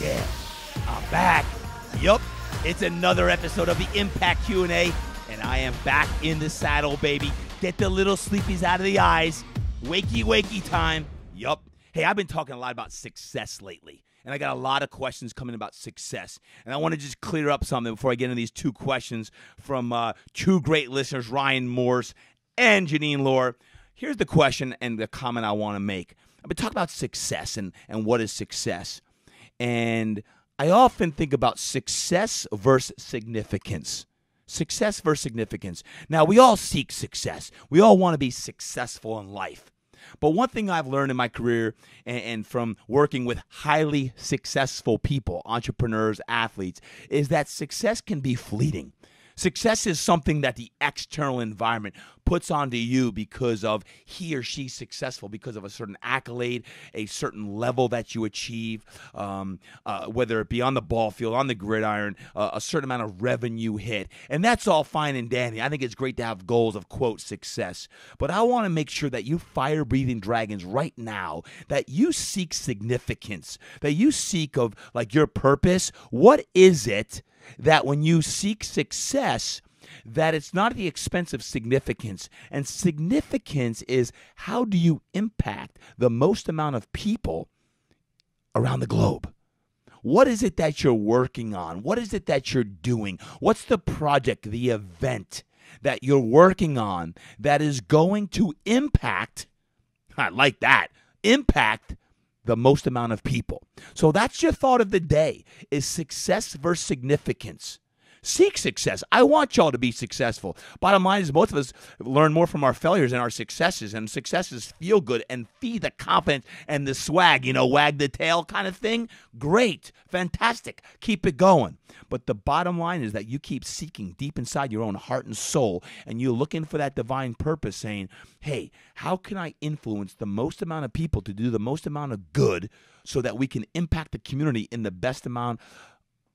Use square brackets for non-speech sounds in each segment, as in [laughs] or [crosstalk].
yeah, I'm back. Yup, it's another episode of the Impact Q&A, and I am back in the saddle, baby. Get the little sleepies out of the eyes. Wakey, wakey time. Yup. Hey, I've been talking a lot about success lately, and I got a lot of questions coming about success. And I want to just clear up something before I get into these two questions from uh, two great listeners, Ryan Morse and Janine Lohr. Here's the question and the comment I want to make. I've been talking about success and, and what is success. And I often think about success versus significance. Success versus significance. Now, we all seek success, we all want to be successful in life. But one thing I've learned in my career and, and, from working with highly successful people, entrepreneurs, athletes, is that success can be fleeting. Success is something that the external environment puts onto you because of he or she's successful, because of a certain accolade, a certain level that you achieve, um, uh, whether it be on the ball field, on the gridiron, uh, a certain amount of revenue hit. And that's all fine and dandy. I think it's great to have goals of quote success. But I want to make sure that you fire breathing dragons right now, that you seek significance, that you seek of like your purpose. What is it? that when you seek success, that it's not at the expense of significance. And significance is how do you impact the most amount of people around the globe? What is it that you're working on? What is it that you're doing? What's the project, the event that you're working on that is going to impact? [laughs] I like that. Impact the most amount of people. So that's your thought of the day is success versus significance. Seek success. I want y'all to be successful. Bottom line is, both of us learn more from our failures and our successes, and successes feel good and feed the confidence and the swag, you know, wag the tail kind of thing. Great, fantastic. Keep it going. But the bottom line is that you keep seeking deep inside your own heart and soul, and you're looking for that divine purpose, saying, hey, how can I influence the most amount of people to do the most amount of good so that we can impact the community in the best amount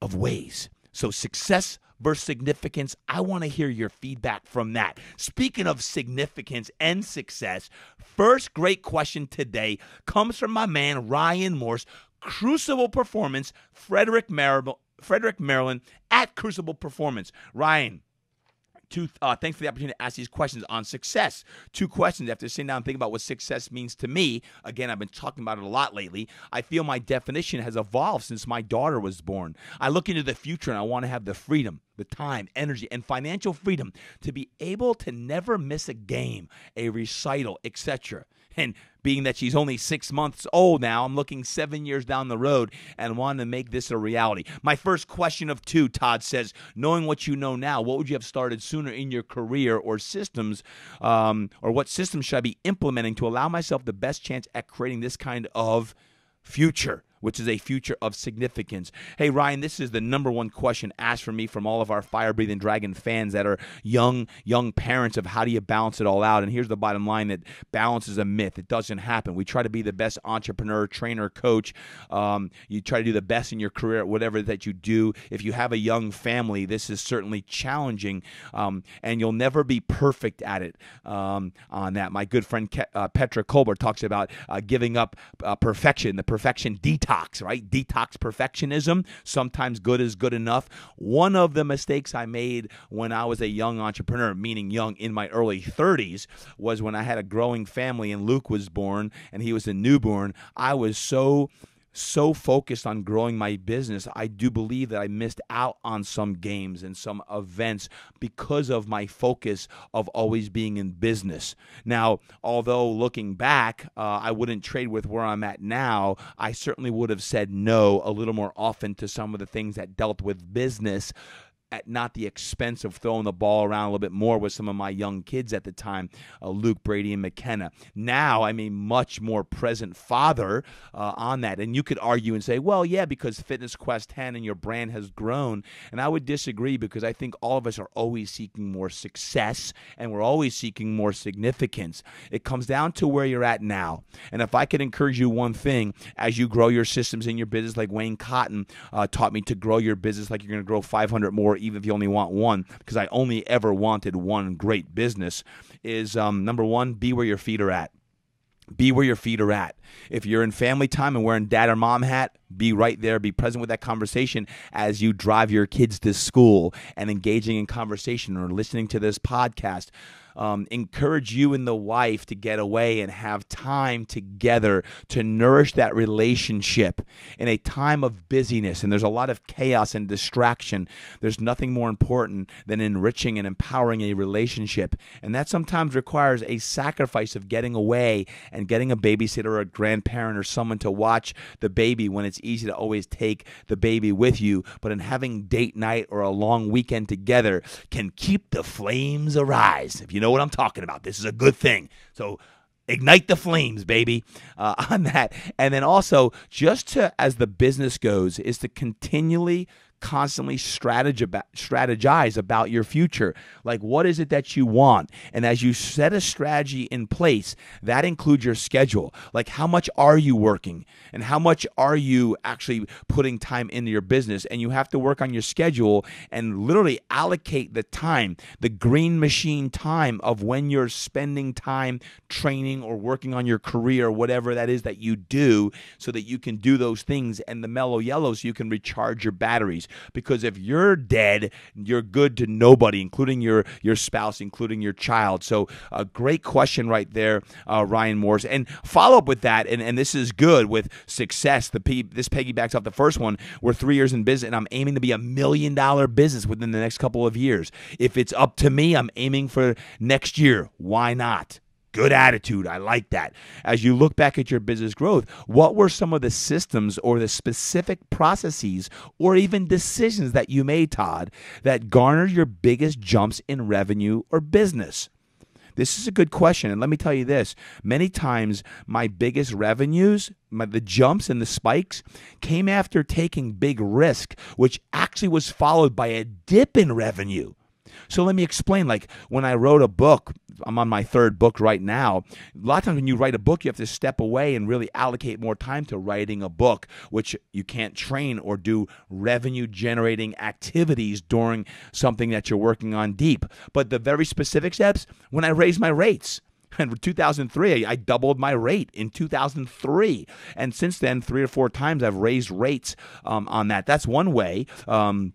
of ways? So success versus significance. I want to hear your feedback from that. Speaking of significance and success, first great question today comes from my man Ryan Morse, Crucible Performance, Frederick Frederick Maryland at Crucible Performance. Ryan, Two, uh, thanks for the opportunity to ask these questions on success. Two questions after sitting down and thinking about what success means to me. Again, I've been talking about it a lot lately. I feel my definition has evolved since my daughter was born. I look into the future and I want to have the freedom the time, energy, and financial freedom to be able to never miss a game, a recital, etc. And being that she's only six months old now, I'm looking seven years down the road and wanting to make this a reality. My first question of two, Todd says, knowing what you know now, what would you have started sooner in your career or systems, um, or what systems should I be implementing to allow myself the best chance at creating this kind of future? which is a future of significance. Hey, Ryan, this is the number one question asked for me from all of our fire breathing dragon fans that are young, young parents of how do you balance it all out? And here's the bottom line that balance is a myth. It doesn't happen. We try to be the best entrepreneur, trainer, coach. Um, you try to do the best in your career at whatever that you do. If you have a young family, this is certainly challenging, um, and you'll never be perfect at it. Um, on that, my good friend Ke- uh, Petra Colbert talks about uh, giving up uh, perfection, the perfection detox detox, right? Detox perfectionism. Sometimes good is good enough. One of the mistakes I made when I was a young entrepreneur, meaning young in my early 30s, was when I had a growing family and Luke was born and he was a newborn. I was so so focused on growing my business, I do believe that I missed out on some games and some events because of my focus of always being in business. Now, although looking back, uh, I wouldn't trade with where I'm at now, I certainly would have said no a little more often to some of the things that dealt with business at not the expense of throwing the ball around a little bit more with some of my young kids at the time, uh, Luke Brady and McKenna. Now I'm a much more present father uh, on that. And you could argue and say, well, yeah, because Fitness Quest 10 and your brand has grown. And I would disagree because I think all of us are always seeking more success and we're always seeking more significance. It comes down to where you're at now. And if I could encourage you one thing as you grow your systems in your business, like Wayne Cotton uh, taught me to grow your business like you're going to grow 500 more even if you only want one, because I only ever wanted one great business, is um, number one, be where your feet are at. Be where your feet are at. If you're in family time and wearing dad or mom hat, be right there, be present with that conversation as you drive your kids to school and engaging in conversation or listening to this podcast um, encourage you and the wife to get away and have time together to nourish that relationship in a time of busyness. And there's a lot of chaos and distraction. There's nothing more important than enriching and empowering a relationship. And that sometimes requires a sacrifice of getting away and getting a babysitter or a grandparent or someone to watch the baby when it's easy to always take the baby with you. But in having date night or a long weekend together can keep the flames arise, if you know what I'm talking about. This is a good thing. So ignite the flames baby uh, [laughs] on that and then also just to as the business goes is to continually constantly strategize about your future. Like, what is it that you want? And as you set a strategy in place, that includes your schedule. Like, how much are you working? And how much are you actually putting time into your business? And you have to work on your schedule and literally allocate the time, the green machine time of when you're spending time training or working on your career, whatever that is that you do, so that you can do those things and the mellow yellow so you can recharge your batteries. Because if you're dead, you're good to nobody, including your your spouse, including your child. So a great question right there, uh, Ryan Morse. And follow up with that, and, and this is good with success. The P, this piggybacks off the first one. We're three years in business, and I'm aiming to be a million dollar business within the next couple of years. If it's up to me, I'm aiming for next year. Why not? Good attitude. I like that. As you look back at your business growth, what were some of the systems or the specific processes or even decisions that you made, Todd, that garnered your biggest jumps in revenue or business? This is a good question. And let me tell you this many times, my biggest revenues, my, the jumps and the spikes, came after taking big risk, which actually was followed by a dip in revenue. So let me explain. Like when I wrote a book, I'm on my third book right now. A lot of times when you write a book, you have to step away and really allocate more time to writing a book, which you can't train or do revenue generating activities during something that you're working on deep. But the very specific steps, when I raise my rates, [laughs] in 2003, I doubled my rate in 2003. And since then, three or four times I've raised rates um, on that. That's one way. Um,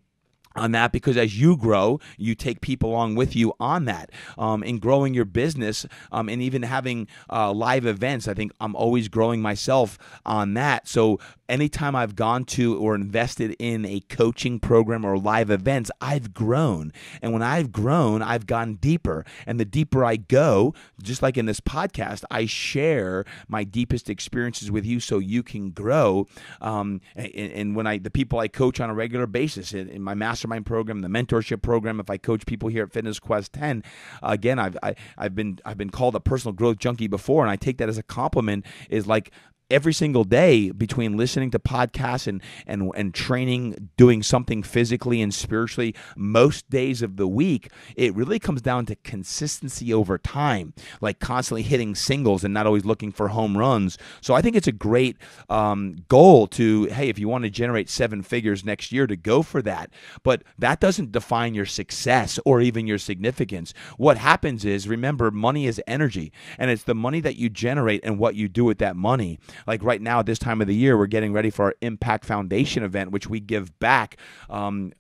on that because as you grow, you take people along with you on that. Um, in growing your business um, and even having uh, live events, I think I'm always growing myself on that. So anytime I've gone to or invested in a coaching program or live events, I've grown. And when I've grown, I've gone deeper. And the deeper I go, just like in this podcast, I share my deepest experiences with you so you can grow. Um, and, and, when I, the people I coach on a regular basis in, in my mastermind, mastermind program, the mentorship program. If I coach people here at Fitness Quest 10, again, I've I, have i have been I've been called a personal growth junkie before, and I take that as a compliment. Is like every single day between listening to podcasts and and and training, doing something physically and spiritually most days of the week, it really comes down to consistency over time, like constantly hitting singles and not always looking for home runs. So I think it's a great um, goal to hey, if you want to generate seven figures next year, to go for that. But that doesn't define your success or even your significance. What happens is remember, money is energy, and it's the money that you generate and what you do with that money like right now, at this time of the year, we're getting ready for our Impact Foundation event, which we give back. Um,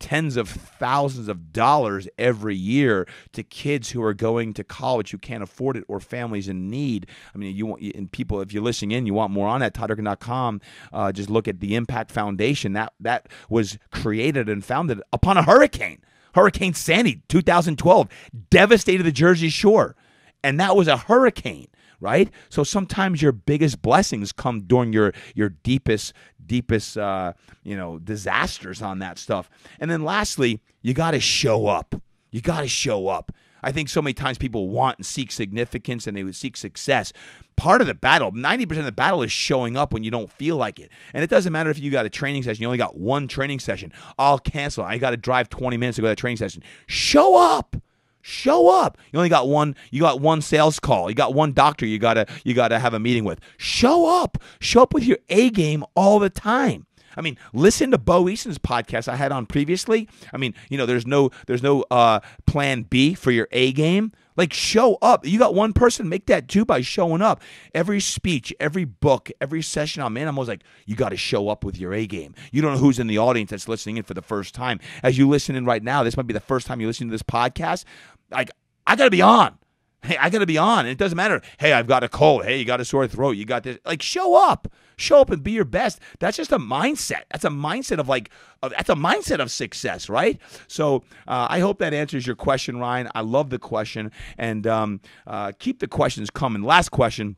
tens of thousands of dollars every year to kids who are going to college who can't afford it or families in need. I mean, you want and people if you're listening in, you want more on that toddurkin.com. Uh, just look at the Impact Foundation that that was created and founded upon a hurricane, Hurricane Sandy, 2012, devastated the Jersey Shore, and that was a hurricane right? So sometimes your biggest blessings come during your your deepest deepest uh, you know disasters on that stuff. And then lastly, you got to show up. You got to show up. I think so many times people want and seek significance and they would seek success. Part of the battle, 90% of the battle is showing up when you don't feel like it. And it doesn't matter if you got a training session, you only got one training session. I'll cancel. I got to drive 20 minutes to go to that training session. Show up. Show up. You only got one. You got one sales call. You got one doctor. You gotta you gotta have a meeting with. Show up. Show up with your A game all the time. I mean, listen to Bo Easton's podcast I had on previously. I mean, you know, there's no there's no uh, plan B for your A game. Like show up. You got one person, make that too by showing up. Every speech, every book, every session I'm in, I'm always like, you got to show up with your A game. You don't know who's in the audience that's listening in for the first time. As you listen in right now, this might be the first time you're listening to this podcast. Like, I got to be on. Hey, I got to be on. And it doesn't matter. Hey, I've got a cold. Hey, you got a sore throat. You got this. Like, show up. Show up and be your best. That's just a mindset. That's a mindset of like, of, that's a mindset of success, right? So uh, I hope that answers your question, Ryan. I love the question. And um, uh, keep the questions coming. Last question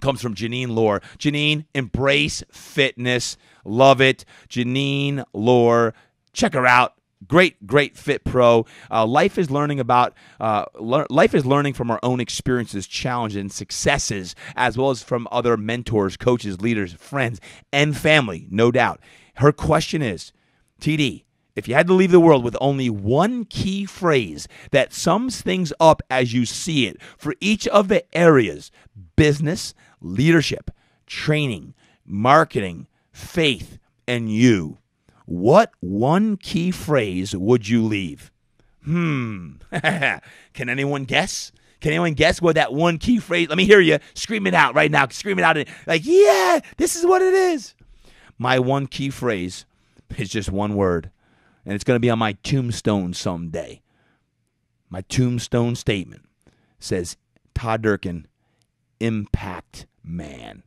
comes from Janine Lore. Janine, embrace fitness. Love it. Janine Lore. Check her out. Great, great Fit Pro. Uh, life is learning about uh, le- life is learning from our own experiences, challenges, and successes, as well as from other mentors, coaches, leaders, friends, and family. No doubt. Her question is, TD, if you had to leave the world with only one key phrase that sums things up as you see it for each of the areas business, leadership, training, marketing, faith, and you, what one key phrase would you leave? Hmm. [laughs] Can anyone guess? Can anyone guess what that one key phrase? Let me hear you scream it out right now. Scream it out. like, yeah, this is what it is. My one key phrase is just one word, and it's going to be on my tombstone someday. My tombstone statement says Todd Durkin, impact man.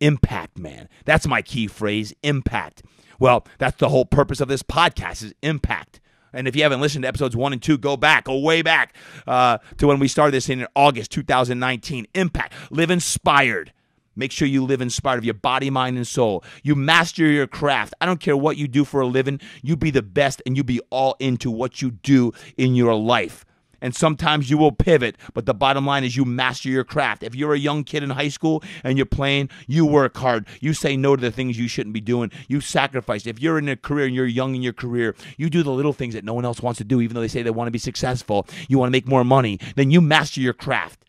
Impact man. That's my key phrase, impact. Well, that's the whole purpose of this podcast is impact. And if you haven't listened to episodes one and two, go back, go way back uh, to when we started this in August 2019. Impact. Live inspired. Make sure you live inspired of your body, mind, and soul. You master your craft. I don't care what you do for a living, you be the best and you be all into what you do in your life and sometimes you will pivot. But the bottom line is you master your craft. If you're a young kid in high school and you're playing, you work hard. You say no to the things you shouldn't be doing. You sacrifice. If you're in a career and you're young in your career, you do the little things that no one else wants to do, even though they say they want to be successful. You want to make more money. Then you master your craft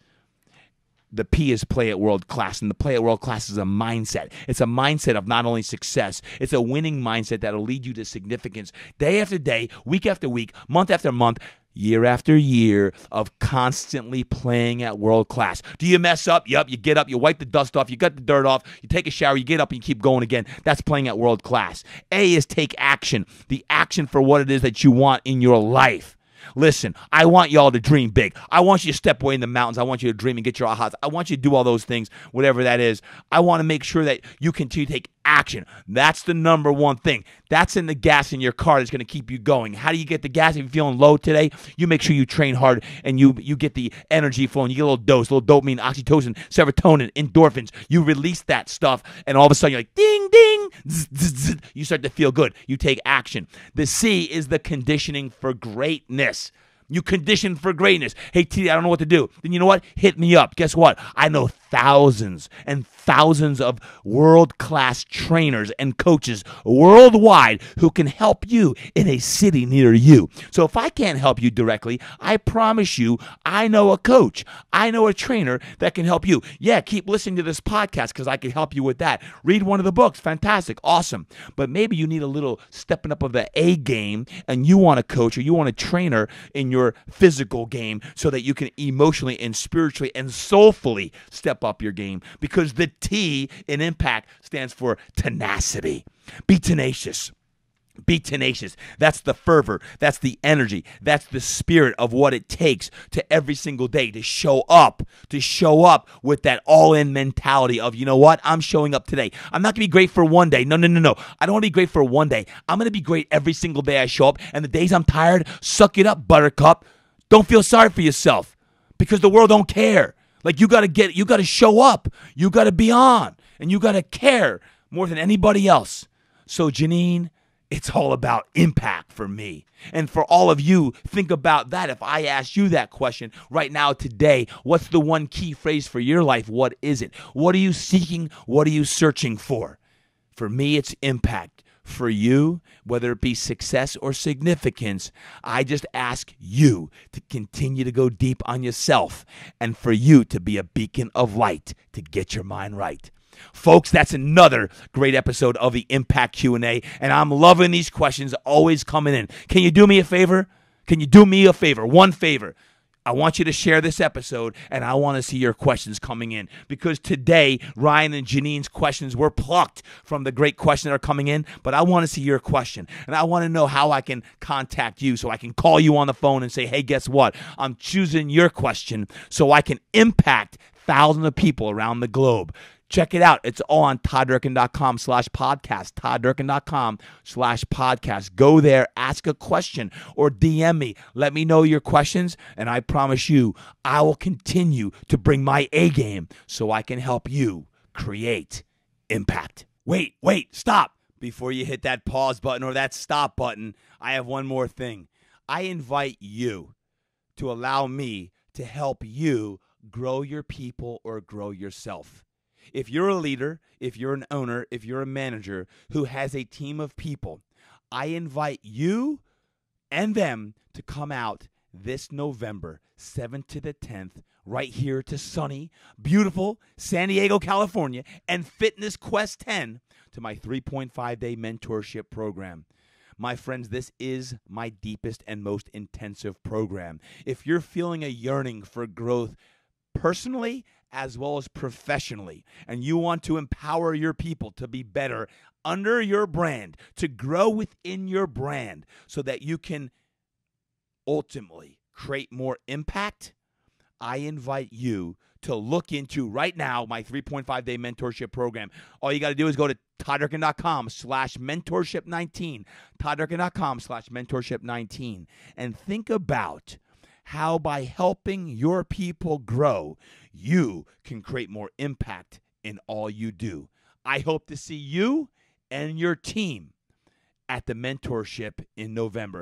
the P is play at world class, and the play at world class is a mindset. It's a mindset of not only success, it's a winning mindset that'll lead you to significance day after day, week after week, month after month, year after year of constantly playing at world class. Do you mess up? Yep, you get up, you wipe the dust off, you got the dirt off, you take a shower, you get up, and you keep going again. That's playing at world class. A is take action, the action for what it is that you want in your life. Listen, I want y'all to dream big. I want you to step away in the mountains. I want you to dream and get your ahas. I want you to do all those things, whatever that is. I want to make sure that you continue to take action. That's the number one thing. That's in the gas in your car that's going to keep you going. How do you get the gas? If you're feeling low today, you make sure you train hard and you you get the energy flowing. You get a little dose, a little dopamine, oxytocin, serotonin, endorphins. You release that stuff, and all of a sudden you're like ding ding. Zzz, zzz, You start to feel good. You take action. The C is the conditioning for greatness. You condition for greatness. Hey, T, I don't know what to do. Then you know what? Hit me up. Guess what? I know thousands and thousands of world class trainers and coaches worldwide who can help you in a city near you. So if I can't help you directly, I promise you, I know a coach, I know a trainer that can help you. Yeah, keep listening to this podcast because I can help you with that. Read one of the books, fantastic, awesome. But maybe you need a little stepping up of the A game and you want a coach or you want a trainer in your your physical game so that you can emotionally and spiritually and soulfully step up your game because the T in impact stands for tenacity. Be tenacious. Be tenacious. That's the fervor. That's the energy. That's the spirit of what it takes to every single day to show up, to show up with that all in mentality of, you know what? I'm showing up today. I'm not going to be great for one day. No, no, no, no. I don't want to be great for one day. I'm going to be great every single day I show up. And the days I'm tired, suck it up, buttercup. Don't feel sorry for yourself because the world don't care. Like you got to get, you got to show up. You got to be on and you got to care more than anybody else. So, Janine, it's all about impact for me. And for all of you, think about that. If I ask you that question right now today, what's the one key phrase for your life? What is it? What are you seeking? What are you searching for? For me, it's impact. For you, whether it be success or significance, I just ask you to continue to go deep on yourself and for you to be a beacon of light to get your mind right. Folks, that's another great episode of the Impact Q&A, and I'm loving these questions always coming in. Can you do me a favor? Can you do me a favor? One favor. I want you to share this episode and I want to see your questions coming in because today Ryan and Janine's questions were plucked from the great questions that are coming in, but I want to see your question and I want to know how I can contact you so I can call you on the phone and say, hey, guess what? I'm choosing your question so I can impact thousands of people around the globe. Check it out. It's all on toddirkin.com slash podcast, toddirkin.com slash podcast. Go there, ask a question, or DM me. Let me know your questions, and I promise you, I will continue to bring my A game so I can help you create impact. Wait, wait, stop. Before you hit that pause button or that stop button, I have one more thing. I invite you to allow me to help you grow your people or grow yourself. If you're a leader, if you're an owner, if you're a manager who has a team of people, I invite you and them to come out this November, 7th to the 10th, right here to sunny, beautiful San Diego, California, and Fitness Quest 10 to my 3.5 day mentorship program. My friends, this is my deepest and most intensive program. If you're feeling a yearning for growth, personally as well as professionally. And you want to empower your people to be better under your brand, to grow within your brand so that you can ultimately create more impact. I invite you to look into right now my 3.5 day mentorship program. All you got to do is go to toddurkin.com slash mentorship19, toddurkin.com slash mentorship19, and think about how by helping your people grow, you can create more impact in all you do. I hope to see you and your team at the mentorship in November.